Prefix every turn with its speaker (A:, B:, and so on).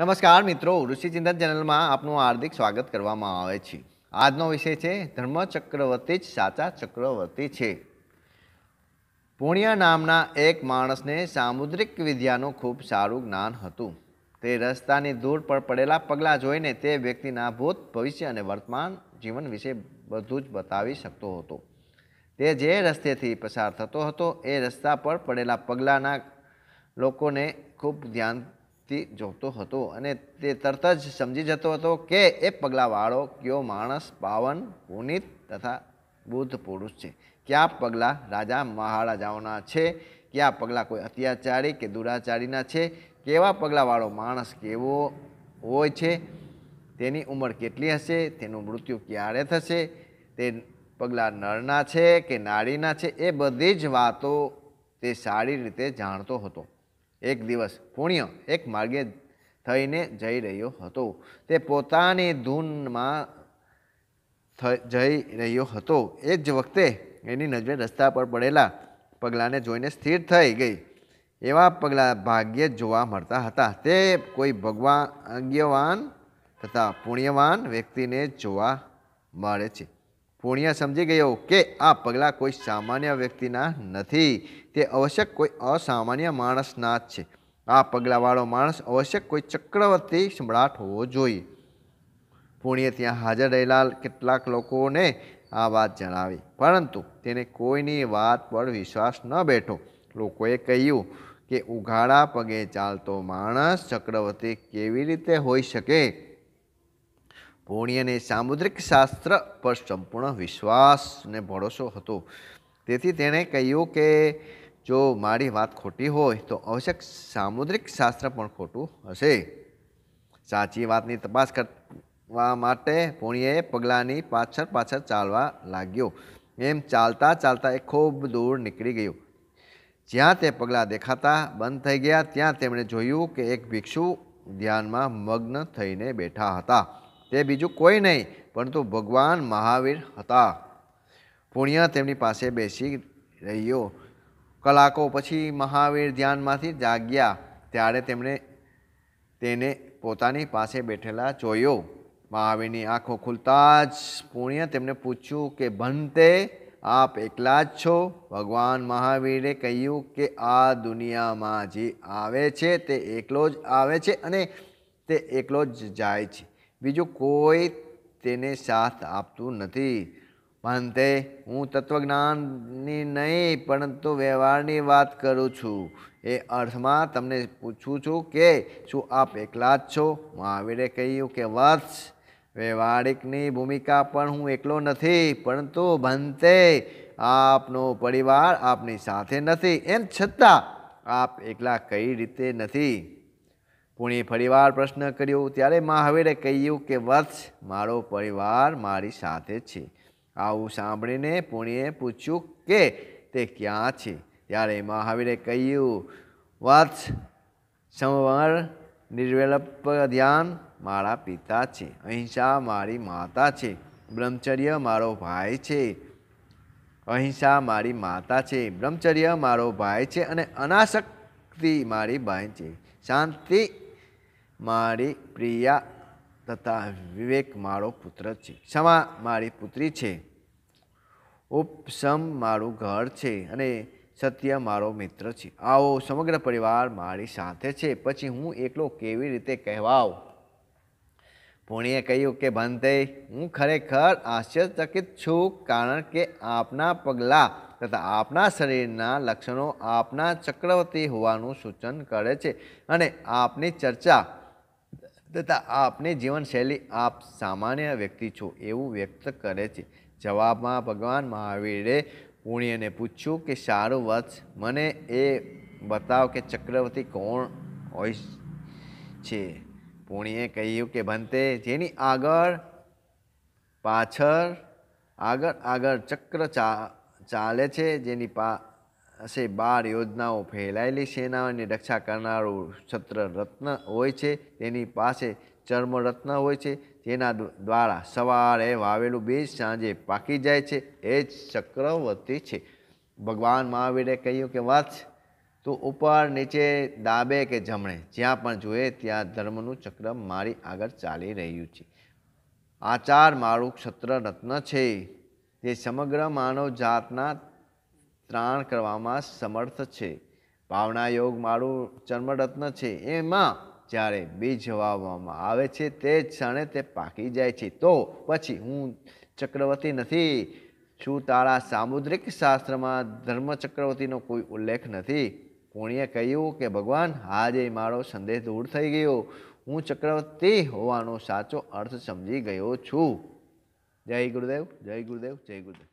A: નમસ્કાર મિત્રો ઋષિચિંતન ચેનલમાં આપનું હાર્દિક સ્વાગત કરવામાં આવે છે આજનો વિષય છે ધર્મ ચક્રવર્તી જ સાચા ચક્રવર્તી છે પુણ્યા નામના એક માણસને સામુદ્રિક વિદ્યાનું ખૂબ સારું જ્ઞાન હતું તે રસ્તાની દૂર પર પડેલા પગલાં જોઈને તે વ્યક્તિના ભૂત ભવિષ્ય અને વર્તમાન જીવન વિશે બધું જ બતાવી શકતો હતો તે જે રસ્તેથી પસાર થતો હતો એ રસ્તા પર પડેલા પગલાંના લોકોને ખૂબ ધ્યાન તે જોતો હતો અને તે તરત જ સમજી જતો હતો કે એ પગલાંવાળો કયો માણસ પાવન પુનિત તથા બુદ્ધ પુરુષ છે કયા પગલાં રાજા મહારાજાઓના છે કયા પગલાં કોઈ અત્યાચારી કે દુરાચારીના છે કેવા પગલાંવાળો માણસ કેવો હોય છે તેની ઉંમર કેટલી હશે તેનું મૃત્યુ ક્યારે થશે તે પગલાં નરના છે કે નારીના છે એ બધી જ વાતો તે સારી રીતે જાણતો હતો એક દિવસ પુણ્ય એક માર્ગે થઈને જઈ રહ્યો હતો તે પોતાની ધૂનમાં જઈ રહ્યો હતો એ જ વખતે એની નજરે રસ્તા પર પડેલા પગલાંને જોઈને સ્થિર થઈ ગઈ એવા પગલાં ભાગ્યે જોવા મળતા હતા તે કોઈ ભગવાન અજ્ઞવાન તથા પુણ્યવાન વ્યક્તિને જોવા મળે છે પૂર્ણિયા સમજી ગયો કે આ પગલાં કોઈ સામાન્ય વ્યક્તિના નથી તે આવશ્યક કોઈ અસામાન્ય માણસના જ છે આ પગલાંવાળો માણસ આવશ્યક કોઈ ચક્રવર્તી સમ્રાટ હોવો જોઈએ પૂર્ણિએ ત્યાં હાજર રહેલા કેટલાક લોકોને આ વાત જણાવી પરંતુ તેને કોઈની વાત પર વિશ્વાસ ન બેઠો લોકોએ કહ્યું કે ઉઘાડા પગે ચાલતો માણસ ચક્રવર્તી કેવી રીતે હોઈ શકે પુણ્યને સામુદ્રિક શાસ્ત્ર પર સંપૂર્ણ વિશ્વાસને ભરોસો હતો તેથી તેણે કહ્યું કે જો મારી વાત ખોટી હોય તો આવશ્યક સામુદ્રિક શાસ્ત્ર પણ ખોટું હશે સાચી વાતની તપાસ કરવા માટે પુણ્યએ પગલાંની પાછળ પાછળ ચાલવા લાગ્યો એમ ચાલતા ચાલતા એ ખૂબ દૂર નીકળી ગયો જ્યાં તે પગલાં દેખાતા બંધ થઈ ગયા ત્યાં તેમણે જોયું કે એક ભિક્ષુ ધ્યાનમાં મગ્ન થઈને બેઠા હતા તે બીજું કોઈ નહીં પરંતુ ભગવાન મહાવીર હતા પુણ્ય તેમની પાસે બેસી રહ્યો કલાકો પછી મહાવીર ધ્યાનમાંથી જાગ્યા ત્યારે તેમણે તેને પોતાની પાસે બેઠેલા જોયો મહાવીરની આંખો ખુલતા જ પુણ્ય તેમને પૂછ્યું કે ભંતે આપ એકલા જ છો ભગવાન મહાવીરે કહ્યું કે આ દુનિયામાં જે આવે છે તે એકલો જ આવે છે અને તે એકલો જ જાય છે બીજું કોઈ તેને સાથ આપતું નથી અંતે હું તત્વજ્ઞાનની નહીં પરંતુ વ્યવહારની વાત કરું છું એ અર્થમાં તમને પૂછું છું કે શું આપ એકલા જ છો મહાવીરે કહ્યું કે વત્સ વ્યવહારિકની ભૂમિકા પણ હું એકલો નથી પરંતુ ભંતે આપનો પરિવાર આપની સાથે નથી એમ છતાં આપ એકલા કઈ રીતે નથી પુણે ફરીવાર પ્રશ્ન કર્યો ત્યારે મહાવીરે કહ્યું કે વત્સ મારો પરિવાર મારી સાથે છે આવું સાંભળીને પુણ્યે પૂછ્યું કે તે ક્યાં છે ત્યારે મહાવીરે કહ્યું વત્સ સંવર નિર્વિલપ ધ્યાન મારા પિતા છે અહિંસા મારી માતા છે બ્રહ્મચર્ય મારો ભાઈ છે અહિંસા મારી માતા છે બ્રહ્મચર્ય મારો ભાઈ છે અને અનાશક્તિ મારી બહેન છે શાંતિ મારી પ્રિયા તથા વિવેક મારો પુત્ર છે ક્ષમા મારી પુત્રી છે ઉપસમ મારું ઘર છે અને સત્ય મારો મિત્ર છે આવો સમગ્ર પરિવાર મારી સાથે છે પછી હું એકલો કેવી રીતે કહેવાઉં પુણીએ કહ્યું કે ભંતે હું ખરેખર આશ્ચર્યચકિત છું કારણ કે આપના પગલાં તથા આપના શરીરના લક્ષણો આપના ચક્રવર્તી હોવાનું સૂચન કરે છે અને આપની ચર્ચા તથા આપની જીવનશૈલી આપ સામાન્ય વ્યક્તિ છો એવું વ્યક્ત કરે છે જવાબમાં ભગવાન મહાવીરે પુણ્યને પૂછ્યું કે સારું વત્સ મને એ બતાવ કે ચક્રવર્તી કોણ હોય છે પુણ્યે કહ્યું કે ભંતે જેની આગળ પાછળ આગળ આગળ ચક્ર ચા ચાલે છે જેની પા હશે બાર યોજનાઓ ફેલાયેલી સેનાઓની રક્ષા કરનારું છત્ર રત્ન હોય છે તેની પાસે ચર્મ રત્ન હોય છે તેના દ્વારા સવારે વાવેલું બીજ સાંજે પાકી જાય છે એ જ ચક્રવર્તી છે ભગવાન મહાવીરે કહ્યું કે વાત તો ઉપર નીચે ડાબે કે જમણે જ્યાં પણ જોઈએ ત્યાં ધર્મનું ચક્ર મારી આગળ ચાલી રહ્યું છે આચાર મારું ક્ષત્ર રત્ન છે તે સમગ્ર માનવ જાતના ત્રાણ કરવામાં સમર્થ છે ભાવના યોગ મારું ચર્મરત્ન છે એમાં જ્યારે બીજ વાવવામાં આવે છે તે જ ક્ષણે તે પાકી જાય છે તો પછી હું ચક્રવર્તી નથી શું તારા સામુદ્રિક શાસ્ત્રમાં ધર્મ ચક્રવર્તીનો કોઈ ઉલ્લેખ નથી કોણીએ કહ્યું કે ભગવાન આજે મારો સંદેશ દૂર થઈ ગયો હું ચક્રવર્તી હોવાનો સાચો અર્થ સમજી ગયો છું જય ગુરુદેવ જય ગુરુદેવ જય ગુરુદેવ